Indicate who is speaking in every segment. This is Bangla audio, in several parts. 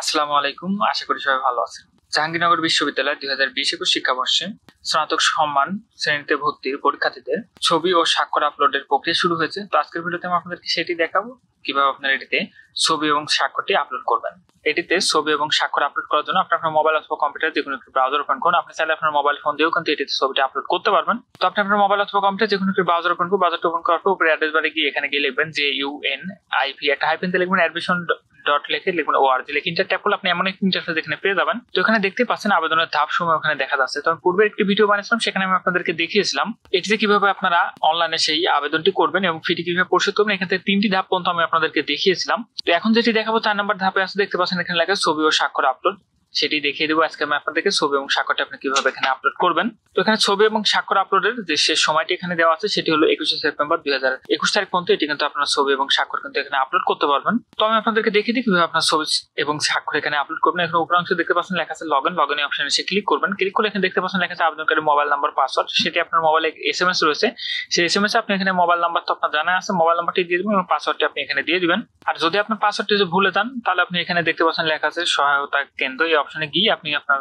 Speaker 1: আসসালামু আলাইকুম আশা করি সবাই ভালো আছেন জাহাঙ্গীরনগর বিশ্ববিদ্যালয় দুই হাজার বিশ একুশ শিক্ষাবর্ষে স্নাতক সম্মান শ্রেণীতে ভর্তির পরীক্ষার্থীদের ছবি ও স্বাক্ষর আপলোডের প্রক্রিয়া শুরু হয়েছে তো আজকের ভিডিওতে আমি আপনাদেরকে সেটি দেখাবো কিভাবে আপনারা এটিতে ছবি এবং স্বাক্ষরটি আপলোড করবেন এটিতে ছবি এবং স্বাক্ষর আপলোড করার জন্য আপনার মোবাইল অথবা কম্পিউটার যে কোনো একটি ব্রাউজার ওপেন করুন আপনি চাইলে আপনার মোবাইল ফোন দিয়েও কিন্তু এটিতে ছবিটি আপলোড করতে পারবেন তো আপনি আপনার মোবাইল অথবা কম্পিউটার যে কোনো একটি ব্রাউজার ওপেন করুন ব্রাউজারটি ওপেন করার পর উপরে অ্যাড্রেস বাড়ি গিয়ে এখানে গিয়ে লিখবেন যে ইউএন আইপি একটা হাইপেন্সে লিখবেন অ্যাডমিশন ডট লিখে লিখুন ওআরজি লেখে ইন্টার ট্যাপ করলে আপনি এমন একটি ইন্টারফেস এখানে পেয়ে যাবেন তো এখানে দেখতে পাচ্ছেন আবেদনের ধাপ সময় ওখানে দেখা যাচ্ছে তো আমি একটি ভিডিও বানিয়েছিলাম সেখানে আমি আপনাদেরকে দেখিয়েছিলাম এটিতে কিভাবে আপনারা অনলাইনে সেই আবেদনটি করবেন এবং ফিটি কিভাবে পরিশোধ করবেন এখান থেকে তিনটি ধাপ পর্যন্ত আমি আপনাদেরকে দেখিয়েছিলাম তো এখন যেটি দেখাবো তার নাম্বার ধাপে আছে দেখতে পাচ্ছেন এখানে লেখা ছবি ও স্বাক্ষর আপলোড সেটি দেখিয়ে দেবো আজকে আমি আপনাদেরকে ছবি এবং স্বাক্ষরটা আপনি কিভাবে এখানে আপলোড করবেন তো এখানে ছবি এবং স্বাক্ষর আপলোডের যে শেষ সময়টি এখানে দেওয়া আছে সেটি হলো একুশে সেপ্টেম্বর দুই হাজার একুশ তারিখ পর্যন্ত এটি কিন্তু আপনার ছবি এবং স্বাক্ষর কিন্তু এখানে আপলোড করতে পারবেন তো আমি আপনাদেরকে দেখিয়ে দিই কিভাবে আপনার ছবি এবং স্বাক্ষর এখানে আপলোড করবেন এখানে উপর অংশ দেখতে পাচ্ছেন লেখা আছে লগ ইন লগ ইন অপশনে এসে ক্লিক করবেন ক্লিক করে এখানে দেখতে পাচ্ছেন লেখা আছে আবেদনকারী মোবাইল নাম্বার পাসওয়ার্ড সেটি আপনার মোবাইলে এস এম এস রয়েছে সেই এস এম এস আপনি এখানে মোবাইল নাম্বার তো আপনার জানা আছে মোবাইল নাম্বারটি দিয়ে দেবেন এবং পাসওয়ার্ডটি আপনি এখানে দিয়ে দিবেন আর যদি আপনার পাসওয়ার্ডটি ভুলে যান তাহলে আপনি এখানে দেখতে পাচ্ছেন লেখা আছে সহায়তা কেন্দ্র অপশনে গিয়ে আপনি আপনার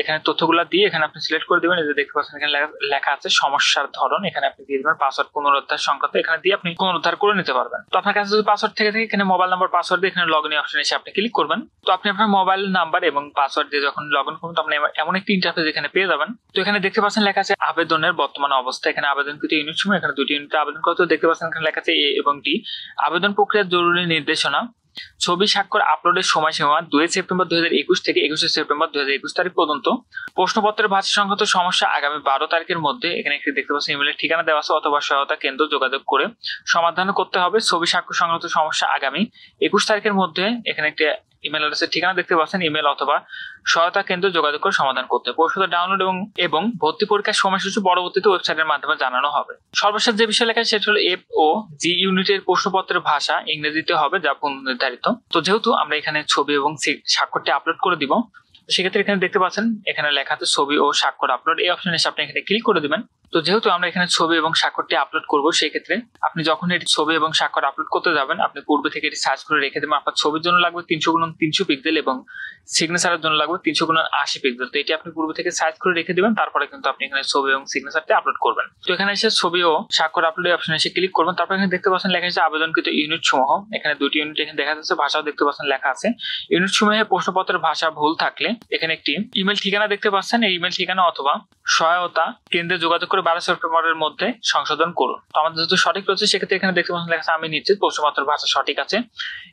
Speaker 1: এখানে তথ্যগুলো দিয়ে এখানে আপনি সিলেক্ট করে দেবেন যে দেখতে পাচ্ছেন এখানে লেখা আছে সমস্যার ধরন এখানে আপনি দিয়ে দেবেন পাসওয়ার্ড পুনরুদ্ধার সংক্রান্ত এখানে দিয়ে আপনি পুনরুদ্ধার করে নিতে পারবেন তো আপনার কাছে যদি পাসওয়ার্ড থেকে থাকে এখানে মোবাইল নাম্বার পাসওয়ার্ড দিয়ে এখানে লগ ইন অপশন এসে আপনি ক্লিক করবেন তো আপনি আপনার মোবাইল নাম্বার এবং পাসওয়ার্ড দিয়ে যখন লগ ইন করবেন আপনি এমন একটি ইন্টারফেস এখানে পেয়ে যাবেন তো এখানে দেখতে পাচ্ছেন লেখা আছে আবেদনের বর্তমান অবস্থা এখানে আবেদন আবেদনকৃত ইউনিট সময় এখানে দুটি ইউনিট আবেদন করতে দেখতে পাচ্ছেন এখানে লেখা আছে এ এবং ডি আবেদন প্রক্রিয়ার জরুরি নির্দেশনা ছবি স্বাক্ষর আপলোডের সময়সীমা দুই সেপ্টেম্বর একুশ থেকে একুশে সেপ্টেম্বর একুশ তারিখ পর্যন্ত প্রশ্নপত্রের ভাষা সংক্রান্ত সমস্যা আগামী বারো তারিখের মধ্যে এখানে একটি দেখতে পাচ্ছি ইমেলের ঠিকানা দেওয়া আছে অথবা সহায়তা কেন্দ্র যোগাযোগ করে সমাধান করতে হবে ছবি স্বাক্ষর সংক্রান্ত সমস্যা আগামী একুশ তারিখের মধ্যে এখানে একটি ইমেল অ্যাড্রেসের ঠিকানা দেখতে পাচ্ছেন ইমেল অথবা সহায়তা কেন্দ্র যোগাযোগ করে সমাধান করতে পরিশোধের ডাউনলোড এবং এবং ভর্তি পরীক্ষার সময়সূচি পরবর্তীতে ওয়েবসাইটের মাধ্যমে জানানো হবে সর্বশেষ যে বিষয় লেখা সেটা হলো এফ ও জি ইউনিটের প্রশ্নপত্রের ভাষা ইংরেজিতে হবে যা নির্ধারিত তো যেহেতু আমরা এখানে ছবি এবং স্বাক্ষরটি আপলোড করে দিব সেক্ষেত্রে এখানে দেখতে পাচ্ছেন এখানে লেখাতে ছবি ও স্বাক্ষর আপলোড এই অপশনে এসে আপনি এখানে ক্লিক করে দিবেন তো যেহেতু আমরা এখানে ছবি এবং স্বাক্ষরটি আপলোড করবো সেক্ষেত্রে আপনি যখন এটি ছবি এবং স্বাক্ষর আপলোড করতে যাবেন আপনি পূর্বে থেকে এটি সার্চ করে রেখে দেবেন আপনার ছবির জন্য লাগবে তিনশো গুণ তিনশো পিক্সেল এবং সিগনেচারের জন্য লাগবে তিনশো গুণ আশি পিক্সেল তো এটি আপনি পূর্ব থেকে সার্চ করে রেখে দেবেন তারপরে কিন্তু আপনি এখানে ছবি এবং সিগনেচারটি আপলোড করবেন তো এখানে এসে ছবি ও স্বাক্ষর আপলোড অপশন এসে ক্লিক করবেন তারপর এখানে দেখতে পাচ্ছেন লেখা আছে আবেদনকৃত ইউনিট সমূহ এখানে দুটি ইউনিট এখানে দেখা যাচ্ছে ভাষাও দেখতে পাচ্ছেন লেখা আছে ইউনিট সমূহে প্রশ্নপত্রের ভাষা ভুল থাকলে এখানে একটি ইমেল ঠিকানা দেখতে পাচ্ছেন এই ইমেল ঠিকানা অথবা সহায়তা কেন্দ্রে যোগাযোগ করে বারো সেপ্টেম্বরের মধ্যে সংশোধন করুন তো আমাদের যেহেতু সঠিক রয়েছে সেক্ষেত্রে এখানে দেখতে পাচ্ছেন লেখা আমি নিশ্চিত পশ্চিমাত্র ভাষা সঠিক আছে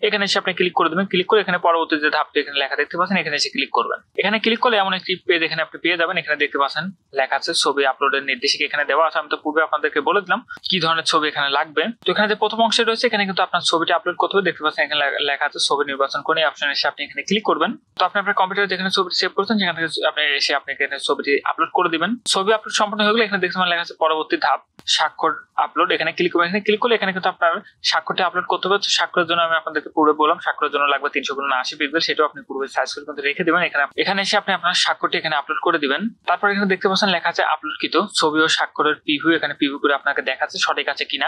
Speaker 1: এখানে এসে আপনি ক্লিক করে দেবেন ক্লিক করে এখানে পরবর্তী যে ধাপটি এখানে লেখা দেখতে পাচ্ছেন এখানে এসে ক্লিক করবেন এখানে ক্লিক করলে এমন একটি পেজ এখানে আপনি পেয়ে যাবেন এখানে দেখতে পাচ্ছেন লেখা আছে ছবি আপলোডের নির্দেশিকা এখানে দেওয়া আছে আমি তো পূর্বে আপনাদেরকে বলে দিলাম কি ধরনের ছবি এখানে লাগবে তো এখানে যে প্রথম অংশে রয়েছে এখানে কিন্তু আপনার ছবিটা আপলোড করতে হবে দেখতে পাচ্ছেন এখানে লেখা আছে ছবি নির্বাচন করে অপশন এসে আপনি এখানে ক্লিক করবেন তো আপনি আপনার কম্পিউটারে যেখানে ছবিটি সেভ করছেন সেখান থেকে আপনি এসে আপনি এখানে ছবিটি আপলোড করে দিবেন ছবি আপলোড সম্পূর্ণ হয়ে গেলে এখানে ইন্ডেক্স মানে লেখা আছে পরবর্তী ধাপ স্বাক্ষর আপলোড এখানে ক্লিক করবেন এখানে ক্লিক করলে এখানে কিন্তু আপনার স্বাক্ষরটি আপলোড করতে হবে স্বাক্ষরের জন্য আমি আপনাদেরকে পূর্বে বললাম স্বাক্ষরের জন্য লাগবে তিনশো কোনো আশি পিক্সেল সেটাও আপনি পূর্বে সাইজ করে কিন্তু রেখে দেবেন এখানে এখানে এসে আপনি আপনার স্বাক্ষরটি এখানে আপলোড করে দিবেন তারপর এখানে দেখতে পাচ্ছেন লেখা আছে আপলোড আপলোডকৃত ছবি ও স্বাক্ষরের পিভিউ এখানে পিভিউ করে আপনাকে দেখাচ্ছে সঠিক আছে কিনা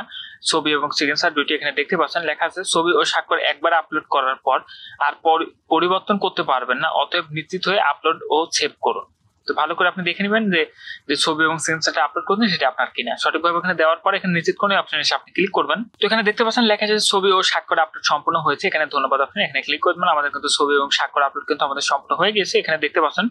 Speaker 1: ছবি এবং সিগনেচার দুইটি এখানে দেখতে পাচ্ছেন লেখা আছে ছবি ও স্বাক্ষর একবার আপলোড করার পর আর পরিবর্তন করতে পারবেন না অতএব নিশ্চিত হয়ে আপলোড ও সেভ করুন তো ভালো করে আপনি দেখে নেবেন যে যে ছবি এবং সেন্সারটা আপলোড করছেন সেটা আপনার কিনা সঠিকভাবে এখানে দেওয়ার পর এখানে নিশ্চিত কোনো অপশন এসে আপনি ক্লিক করবেন তো এখানে দেখতে পাচ্ছেন লেখা আছে ছবি ও স্বাক্ষর আপলোড সম্পূর্ণ হয়েছে এখানে ধন্যবাদ আপনি এখানে ক্লিক করবেন আমাদের কিন্তু ছবি এবং স্বাক্ষর আপলোড কিন্তু আমাদের সম্পূর্ণ হয়ে গেছে এখানে দেখতে পাচ্ছেন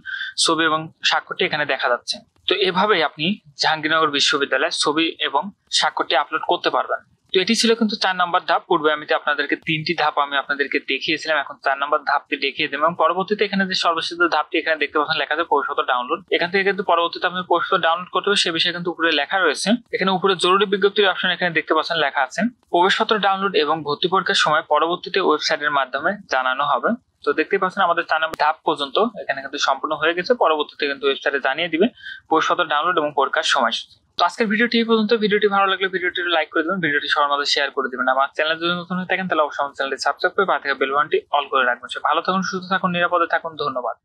Speaker 1: ছবি এবং স্বাক্ষরটি এখানে দেখা যাচ্ছে তো এভাবেই আপনি জাহাঙ্গীরনগর বিশ্ববিদ্যালয়ে ছবি এবং স্বাক্ষরটি আপলোড করতে পারবেন তো এটি ছিল কিন্তু চার নম্বর ধাপ পূর্বে আমি আপনাদেরকে তিনটি ধাপ আমি আপনাদেরকে দেখিয়েছিলাম এখন চার নম্বর ধাপটি দেখিয়ে দেবো এবং পরবর্তীতে এখানে যে সর্বশেষ ধাপটি এখানে দেখতে পাচ্ছেন লেখা আছে পরিশত ডাউনলোড এখান থেকে কিন্তু পরবর্তীতে আপনি পরিশত ডাউনলোড করতে হবে সে বিষয়ে কিন্তু উপরে লেখা রয়েছে এখানে উপরে জরুরি বিজ্ঞপ্তির অপশন এখানে দেখতে পাচ্ছেন লেখা আছে প্রবেশপত্র ডাউনলোড এবং ভর্তি পরীক্ষার সময় পরবর্তীতে ওয়েবসাইটের মাধ্যমে জানানো হবে তো দেখতে পাচ্ছেন আমাদের চার নম্বর ধাপ পর্যন্ত এখানে কিন্তু সম্পূর্ণ হয়ে গেছে পরবর্তীতে কিন্তু ওয়েবসাইটে জানিয়ে দিবে প্রবেশপত্র ডাউনলোড এবং পরীক্ষার সময়সূচি তো আজকের ভিডিওটি এই পর্যন্ত ভিডিওটি ভালো লাগলে ভিডিওটি লাইক করে দেবেন ভিডিওটি সবার মধ্যে শেয়ার করে দেবেন আমার চ্যানেল যদি নতুন হয়ে থাকেন তাহলে অবশ্যই চ্যানেলটি সাবস্ক্রাইব করে পাশে থাকা বেলবানটি অল করে রাখবেন ভালো থাকুন সুস্থ থাকুন নিরাপদে থাকুন ধন্যবাদ